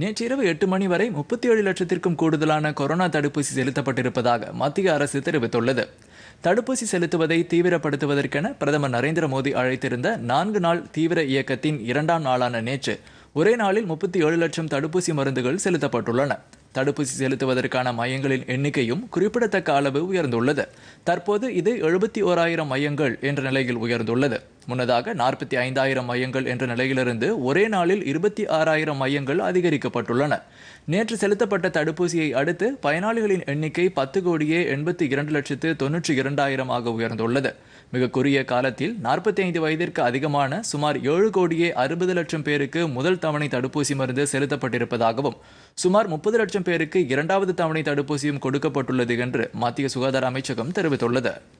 நேற்றிரவு எட்டு மணி வரை முப்பத்தி ஏழு லட்சத்திற்கும் கூடுதலான கொரோனா தடுப்பூசி செலுத்தப்பட்டிருப்பதாக மத்திய அரசு தெரிவித்துள்ளது தடுப்பூசி செலுத்துவதை தீவிரப்படுத்துவதற்கென பிரதமர் நரேந்திர மோடி அழைத்திருந்த நான்கு நாள் தீவிர இயக்கத்தின் இரண்டாம் நாளான நேற்று ஒரே நாளில் முப்பத்தி ஏழு லட்சம் தடுப்பூசி மருந்துகள் செலுத்தப்பட்டுள்ளன தடுப்பூசி செலுத்துவதற்கான மையங்களின் எண்ணிக்கையும் குறிப்பிடத்தக்க அளவு உயர்ந்துள்ளது தற்போது இது எழுபத்தி ஓராயிரம் மையங்கள் என்ற நிலையில் உயர்ந்துள்ளது முன்னதாக நாற்பத்தி ஐந்தாயிரம் மையங்கள் என்ற நிலையிலிருந்து ஒரே நாளில் இருபத்தி ஆறாயிரம் மையங்கள் அதிகரிக்கப்பட்டுள்ளன நேற்று செலுத்தப்பட்ட தடுப்பூசியை அடுத்து பயனாளிகளின் எண்ணிக்கை பத்து கோடியே எண்பத்தி இரண்டு லட்சத்து தொன்னூற்றி இரண்டாயிரமாக உயர்ந்துள்ளது மிக குறுகிய காலத்தில் நாற்பத்தி ஐந்து வயதிற்கு அதிகமான சுமார் ஏழு கோடியே அறுபது லட்சம் பேருக்கு முதல் தவணை தடுப்பூசி மருந்து செலுத்தப்பட்டிருப்பதாகவும் சுமார் முப்பது லட்சம் பேருக்கு இரண்டாவது தவணை தடுப்பூசியும் கொடுக்கப்பட்டுள்ளது என்று மத்திய சுகாதார அமைச்சகம் தெரிவித்துள்ளது